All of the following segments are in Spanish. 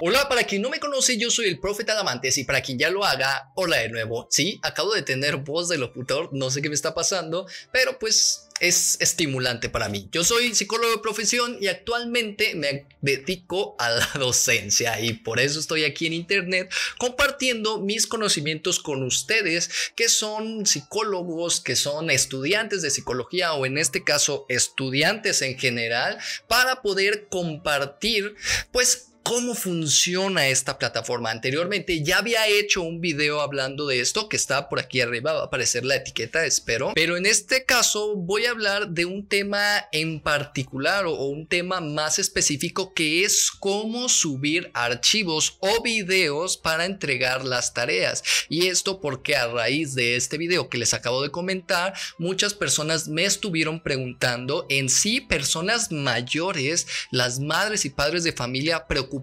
Hola, para quien no me conoce, yo soy el Profeta Damantes y para quien ya lo haga, hola de nuevo. Sí, acabo de tener voz de locutor, no sé qué me está pasando, pero pues es estimulante para mí. Yo soy psicólogo de profesión y actualmente me dedico a la docencia y por eso estoy aquí en internet compartiendo mis conocimientos con ustedes que son psicólogos, que son estudiantes de psicología o en este caso estudiantes en general para poder compartir pues cómo funciona esta plataforma. Anteriormente ya había hecho un video hablando de esto que está por aquí arriba, va a aparecer la etiqueta, espero. Pero en este caso voy a hablar de un tema en particular o, un tema más específico que es cómo subir archivos o videos para entregar las tareas. Y esto porque a raíz de este video que les acabo de comentar, muchas personas me estuvieron preguntando en sí personas mayores, las madres y padres de familia preocupadas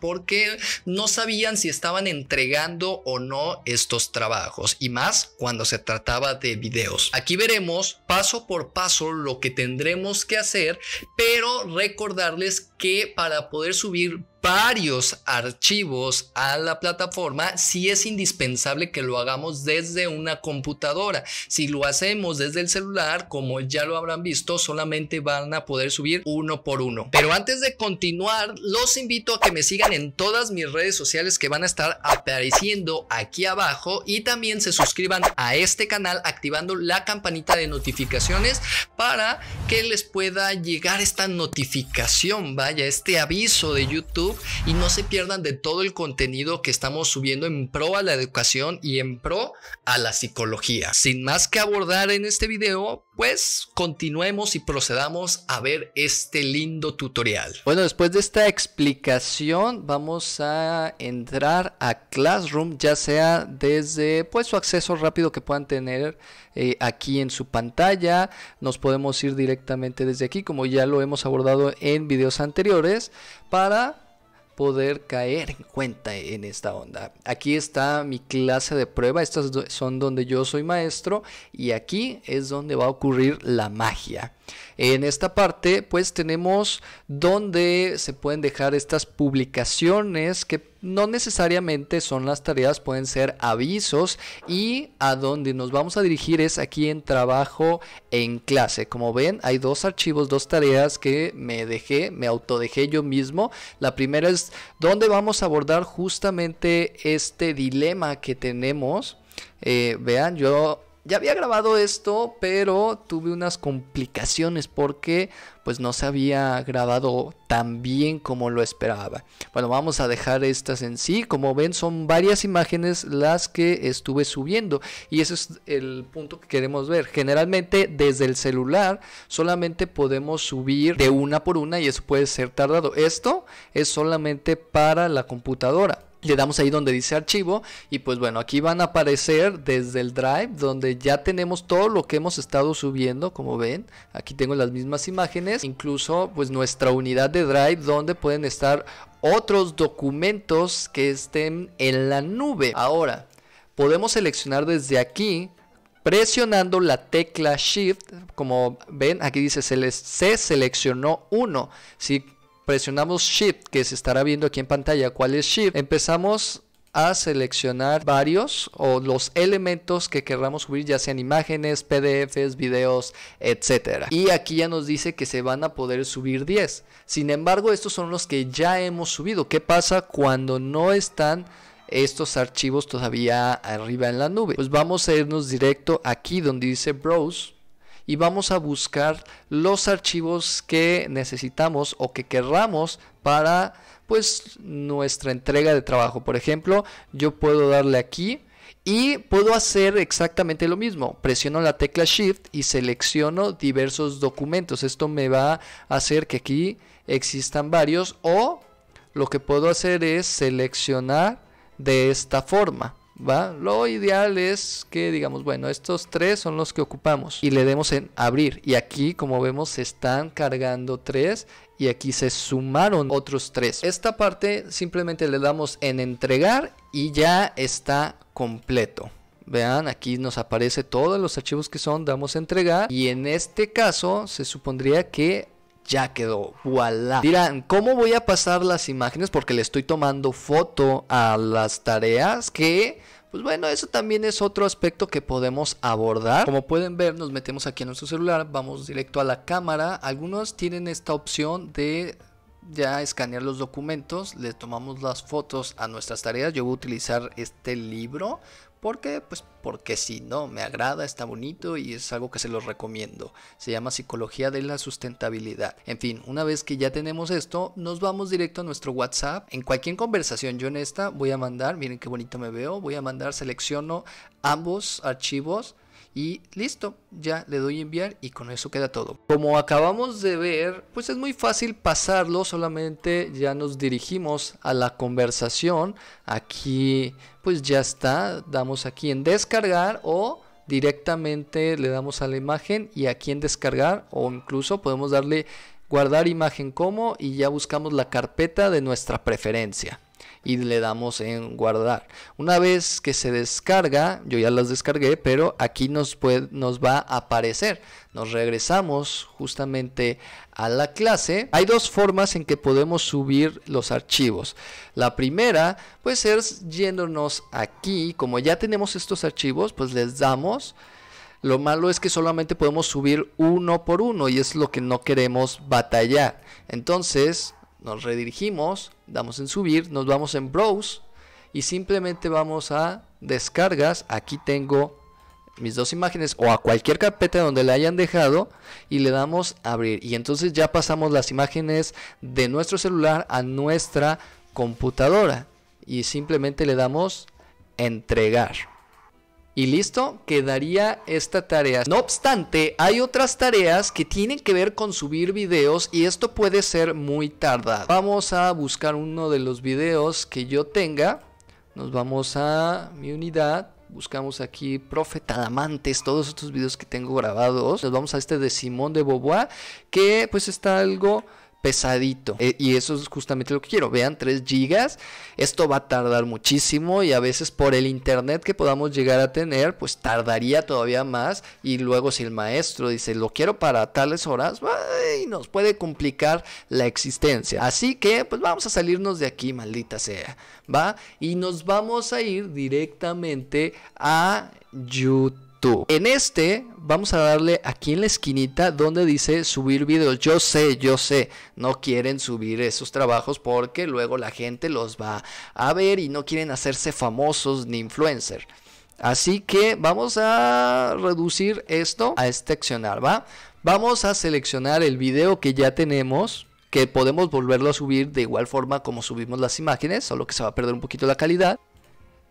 porque no sabían si estaban entregando o no estos trabajos y más cuando se trataba de videos. Aquí veremos paso por paso lo que tendremos que hacer, pero recordarles que para poder subir varios archivos a la plataforma, si es indispensable que lo hagamos desde una computadora. Si lo hacemos desde el celular, como ya lo habrán visto, solamente van a poder subir uno por uno. Pero antes de continuar, los invito a que me sigan en todas mis redes sociales que van a estar apareciendo aquí abajo y también se suscriban a este canal activando la campanita de notificaciones para que les pueda llegar esta notificación, vaya, este aviso de YouTube y no se pierdan de todo el contenido que estamos subiendo en pro a la educación y en pro a la psicología. Sin más que abordar en este video, pues continuemos y procedamos a ver este lindo tutorial. Bueno, después de esta explicación vamos a entrar a Classroom, ya sea desde pues su acceso rápido que puedan tener eh, aquí en su pantalla. Nos podemos ir directamente desde aquí, como ya lo hemos abordado en videos anteriores, para poder caer en cuenta en esta onda. Aquí está mi clase de prueba, estas son donde yo soy maestro y aquí es donde va a ocurrir la magia. En esta parte pues tenemos donde se pueden dejar estas publicaciones que no necesariamente son las tareas, pueden ser avisos y a donde nos vamos a dirigir es aquí en trabajo en clase. Como ven, hay dos archivos, dos tareas que me dejé, me autodejé yo mismo. La primera es donde vamos a abordar justamente este dilema que tenemos. Eh, vean, yo ya había grabado esto, pero tuve unas complicaciones porque pues no se había grabado tan bien como lo esperaba. Bueno, vamos a dejar estas en sí. Como ven, son varias imágenes las que estuve subiendo y ese es el punto que queremos ver. Generalmente desde el celular solamente podemos subir de una por una y eso puede ser tardado. Esto es solamente para la computadora. Le damos ahí donde dice archivo y pues bueno, aquí van a aparecer desde el drive donde ya tenemos todo lo que hemos estado subiendo, como ven, aquí tengo las mismas imágenes, incluso pues nuestra unidad de drive donde pueden estar otros documentos que estén en la nube. Ahora, podemos seleccionar desde aquí presionando la tecla Shift, como ven, aquí dice se, les, se seleccionó uno. Si presionamos Shift, que se estará viendo aquí en pantalla cuál es Shift, empezamos a seleccionar varios o los elementos que querramos subir, ya sean imágenes, PDFs, videos, etcétera. Y aquí ya nos dice que se van a poder subir 10. Sin embargo, estos son los que ya hemos subido. ¿Qué pasa cuando no están estos archivos todavía arriba en la nube? Pues vamos a irnos directo aquí donde dice Browse y vamos a buscar los archivos que necesitamos o que querramos para pues nuestra entrega de trabajo. Por ejemplo, yo puedo darle aquí y puedo hacer exactamente lo mismo. Presiono la tecla Shift y selecciono diversos documentos. Esto me va a hacer que aquí existan varios o lo que puedo hacer es seleccionar de esta forma. Lo ideal es que digamos, bueno, estos tres son los que ocupamos y le demos en abrir. Y aquí, como vemos, se están cargando tres y aquí se sumaron otros tres. Esta parte simplemente le damos en entregar y ya está completo. Vean, aquí nos aparece todos los archivos que son, damos entregar y en este caso se supondría que ya quedó, voilà. Dirán, ¿cómo voy a pasar las imágenes? Porque le estoy tomando foto a las tareas que... Pues bueno, eso también es otro aspecto que podemos abordar. Como pueden ver, nos metemos aquí en nuestro celular, vamos directo a la cámara. Algunos tienen esta opción de ya escanear los documentos, le tomamos las fotos a nuestras tareas. Yo voy a utilizar este libro qué? pues porque sí, no, me agrada, está bonito y es algo que se los recomiendo. Se llama Psicología de la Sustentabilidad. En fin, una vez que ya tenemos esto, nos vamos directo a nuestro WhatsApp. En cualquier conversación yo en esta voy a mandar, miren qué bonito me veo, voy a mandar, selecciono ambos archivos y listo, ya le doy enviar y con eso queda todo. Como acabamos de ver, pues es muy fácil pasarlo, solamente ya nos dirigimos a la conversación, aquí pues ya está, damos aquí en descargar o directamente le damos a la imagen y aquí en descargar o incluso podemos darle guardar imagen como y ya buscamos la carpeta de nuestra preferencia y le damos en guardar. Una vez que se descarga, yo ya las descargué, pero aquí nos, nos va a aparecer. Nos regresamos justamente a la clase. Hay dos formas en que podemos subir los archivos. La primera, puede ser yéndonos aquí, como ya tenemos estos archivos, pues les damos... Lo malo es que solamente podemos subir uno por uno y es lo que no queremos batallar. Entonces nos redirigimos, damos en subir, nos vamos en browse y simplemente vamos a descargas. Aquí tengo mis dos imágenes o a cualquier carpeta donde la hayan dejado y le damos abrir. Y entonces ya pasamos las imágenes de nuestro celular a nuestra computadora y simplemente le damos entregar. Y listo, quedaría esta tarea. No obstante, hay otras tareas que tienen que ver con subir videos y esto puede ser muy tardado. Vamos a buscar uno de los videos que yo tenga. Nos vamos a mi unidad. Buscamos aquí Profe Amantes, todos estos videos que tengo grabados. Nos vamos a este de Simón de Beauvoir, que pues está algo pesadito. Eh, y eso es justamente lo que quiero. Vean, 3 gigas. Esto va a tardar muchísimo y a veces por el internet que podamos llegar a tener, pues tardaría todavía más. Y luego si el maestro dice, lo quiero para tales horas, ¡ay! nos puede complicar la existencia. Así que, pues vamos a salirnos de aquí, maldita sea. ¿Va? Y nos vamos a ir directamente a YouTube. En este vamos a darle aquí en la esquinita donde dice subir videos. Yo sé, yo sé, no quieren subir esos trabajos porque luego la gente los va a ver y no quieren hacerse famosos ni influencer. Así que vamos a reducir esto a este accionar, ¿va? Vamos a seleccionar el video que ya tenemos que podemos volverlo a subir de igual forma como subimos las imágenes, solo que se va a perder un poquito la calidad.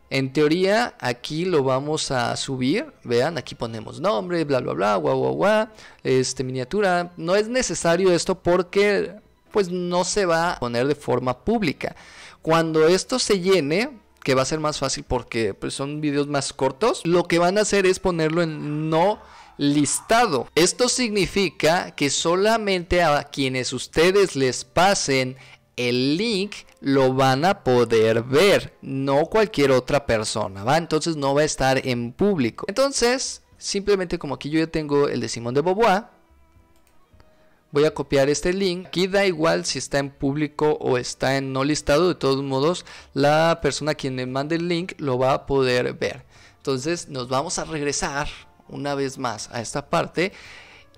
En teoría, aquí lo vamos a subir. Vean, aquí ponemos nombre, bla, bla, bla, guau, guau, guau. Este, miniatura. No es necesario esto porque, pues, no se va a poner de forma pública. Cuando esto se llene, que va a ser más fácil porque pues, son videos más cortos, lo que van a hacer es ponerlo en no listado. Esto significa que solamente a quienes ustedes les pasen el link lo van a poder ver, no cualquier otra persona, ¿va? Entonces no va a estar en público. Entonces, simplemente como aquí yo ya tengo el de Simón de Beauvoir, voy a copiar este link. Aquí da igual si está en público o está en no listado, de todos modos, la persona quien me mande el link lo va a poder ver. Entonces, nos vamos a regresar una vez más a esta parte.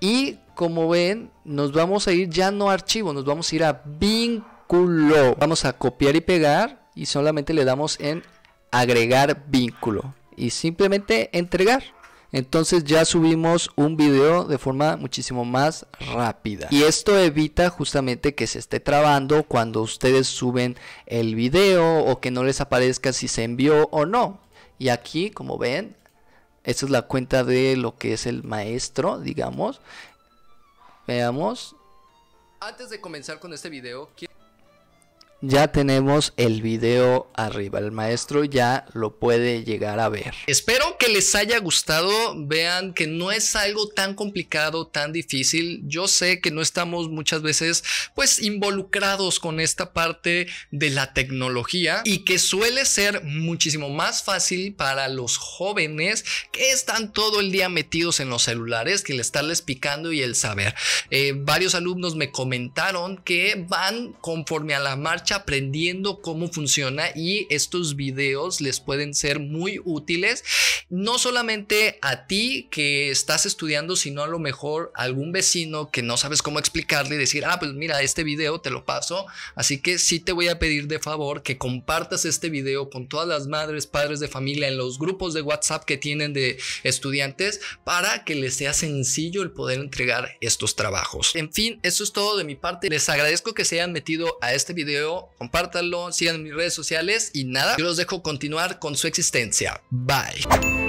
Y como ven, nos vamos a ir ya no a archivo, nos vamos a ir a vínculo Vamos a copiar y pegar y solamente le damos en agregar vínculo y simplemente entregar. Entonces ya subimos un video de forma muchísimo más rápida. Y esto evita justamente que se esté trabando cuando ustedes suben el video o que no les aparezca si se envió o no. Y aquí, como ven, esta es la cuenta de lo que es el maestro, digamos. Veamos. Antes de comenzar con este video, quiero... Ya tenemos el video arriba, el maestro ya lo puede llegar a ver. Espero que les haya gustado, vean que no es algo tan complicado, tan difícil. Yo sé que no estamos muchas veces pues involucrados con esta parte de la tecnología y que suele ser muchísimo más fácil para los jóvenes que están todo el día metidos en los celulares que el estarles picando y el saber. Eh, varios alumnos me comentaron que van conforme a la marcha aprendiendo cómo funciona y estos videos les pueden ser muy útiles, no solamente a ti que estás estudiando, sino a lo mejor a algún vecino que no sabes cómo explicarle y decir, ah, pues mira, este video te lo paso, así que sí te voy a pedir de favor que compartas este video con todas las madres, padres de familia en los grupos de WhatsApp que tienen de estudiantes para que les sea sencillo el poder entregar estos trabajos. En fin, eso es todo de mi parte. Les agradezco que se hayan metido a este video compártanlo, sigan mis redes sociales y nada, yo los dejo continuar con su existencia. Bye.